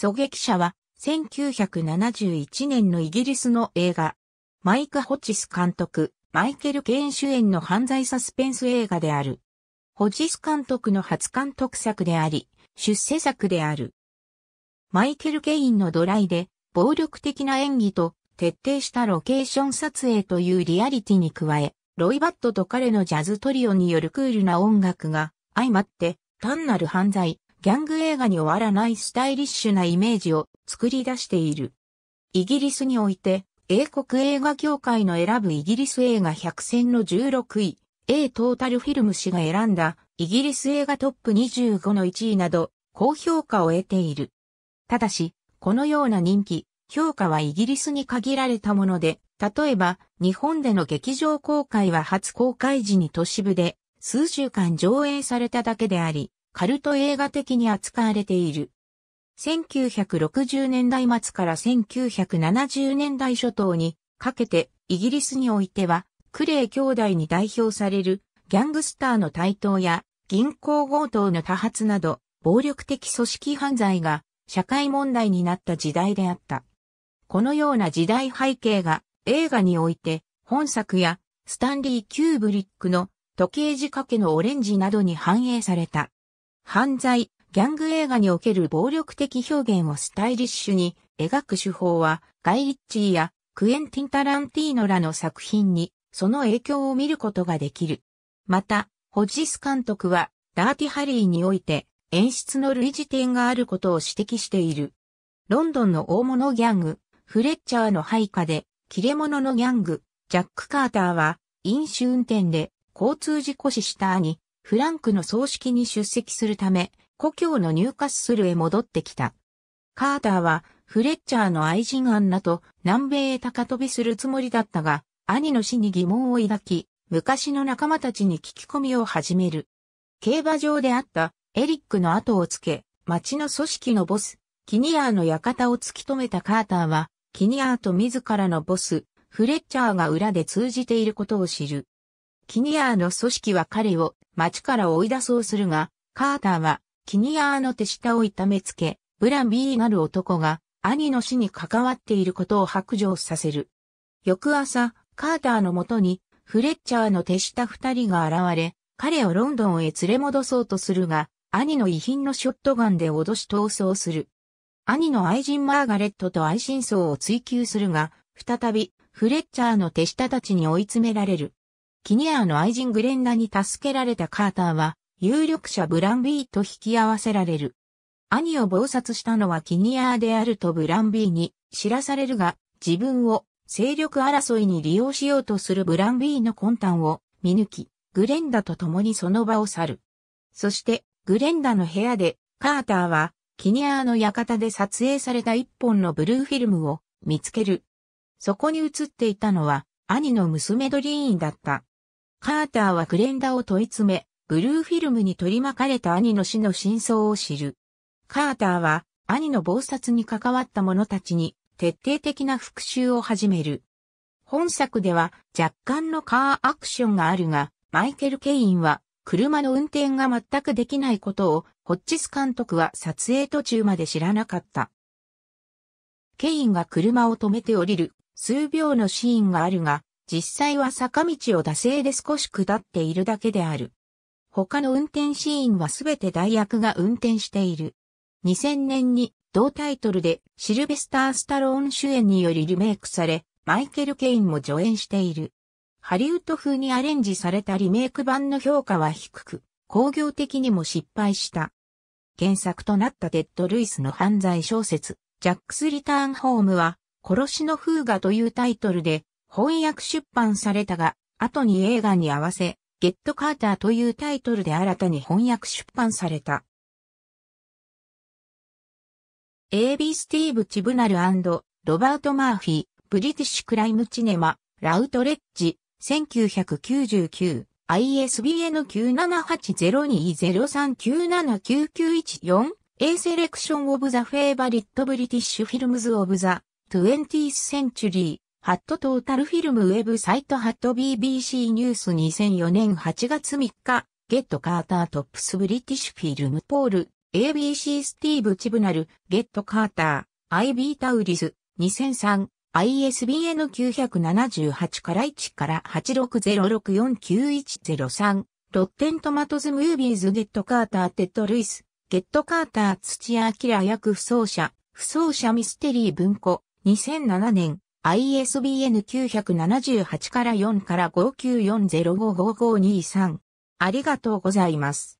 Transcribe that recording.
狙撃者は1971年のイギリスの映画、マイク・ホチス監督、マイケル・ケイン主演の犯罪サスペンス映画である。ホチス監督の初監督作であり、出世作である。マイケル・ケインのドライで、暴力的な演技と、徹底したロケーション撮影というリアリティに加え、ロイバットと彼のジャズトリオによるクールな音楽が、相まって、単なる犯罪、ギャング映画に終わらないスタイリッシュなイメージを作り出している。イギリスにおいて、英国映画協会の選ぶイギリス映画100選の16位、A トータルフィルム氏が選んだイギリス映画トップ25の1位など、高評価を得ている。ただし、このような人気、評価はイギリスに限られたもので、例えば、日本での劇場公開は初公開時に都市部で数週間上映されただけであり、カルト映画的に扱われている。1960年代末から1970年代初頭にかけてイギリスにおいてはクレイ兄弟に代表されるギャングスターの台頭や銀行強盗の多発など暴力的組織犯罪が社会問題になった時代であった。このような時代背景が映画において本作やスタンリー・キューブリックの時計仕掛けのオレンジなどに反映された。犯罪、ギャング映画における暴力的表現をスタイリッシュに描く手法は、ガイ・リッチーやクエンティン・タランティーノらの作品に、その影響を見ることができる。また、ホジス監督は、ダーティ・ハリーにおいて、演出の類似点があることを指摘している。ロンドンの大物ギャング、フレッチャーの配下で、切れ者のギャング、ジャック・カーターは、飲酒運転で交通事故死した兄、フランクの葬式に出席するため、故郷のニューカッスルへ戻ってきた。カーターは、フレッチャーの愛人アンナと南米へ高飛びするつもりだったが、兄の死に疑問を抱き、昔の仲間たちに聞き込みを始める。競馬場であったエリックの後をつけ、町の組織のボス、キニアーの館を突き止めたカーターは、キニアーと自らのボス、フレッチャーが裏で通じていることを知る。キニアーの組織は彼を町から追い出そうするが、カーターはキニアーの手下を痛めつけ、ブランビーなる男が兄の死に関わっていることを白状させる。翌朝、カーターのもとにフレッチャーの手下二人が現れ、彼をロンドンへ連れ戻そうとするが、兄の遺品のショットガンで脅し逃走する。兄の愛人マーガレットと愛心層を追求するが、再びフレッチャーの手下たちに追い詰められる。キニアの愛人グレンダに助けられたカーターは、有力者ブランビーと引き合わせられる。兄を謀殺したのはキニアであるとブランビーに知らされるが、自分を勢力争いに利用しようとするブランビーの魂胆を見抜き、グレンダと共にその場を去る。そして、グレンダの部屋で、カーターは、キニアの館で撮影された一本のブルーフィルムを見つける。そこに映っていたのは、兄の娘ドリーンだった。カーターはグレンダを問い詰め、ブルーフィルムに取り巻かれた兄の死の真相を知る。カーターは兄の暴殺に関わった者たちに徹底的な復讐を始める。本作では若干のカーアクションがあるが、マイケル・ケインは車の運転が全くできないことをホッチス監督は撮影途中まで知らなかった。ケインが車を止めて降りる数秒のシーンがあるが、実際は坂道を惰性で少し下っているだけである。他の運転シーンはすべて代役が運転している。2000年に同タイトルでシルベスター・スタローン主演によりリメイクされ、マイケル・ケインも助演している。ハリウッド風にアレンジされたリメイク版の評価は低く、工業的にも失敗した。原作となったデッド・ルイスの犯罪小説、ジャックス・リターン・ホームは、殺しの風画というタイトルで、翻訳出版されたが、後に映画に合わせ、ゲットカーターというタイトルで新たに翻訳出版された。AB スティーブ・チブナルロバート・マーフィー、ブリティッシュ・クライム・チネマ、ラウトレッジ、1999、ISBN 9780203979914、A セレクション・オブ・ザ・フェイバリット・ブリティッシュ・フィルムズ・オブ・ザ・ 20th Century ハットトータルフィルムウェブサイトハット BBC ニュース2004年8月3日、ゲットカータートップスブリティッシュフィルムポール、ABC スティーブ・チブナル、ゲットカーター、IB タウリス、2003、ISBN 978から1から8606491033、ロッテントマトズムービーズゲットカーターテッド・ルイス、ゲットカーター土屋明役不走者、不走者ミステリー文庫、2007年、ISBN 978から4から594055523。ありがとうございます。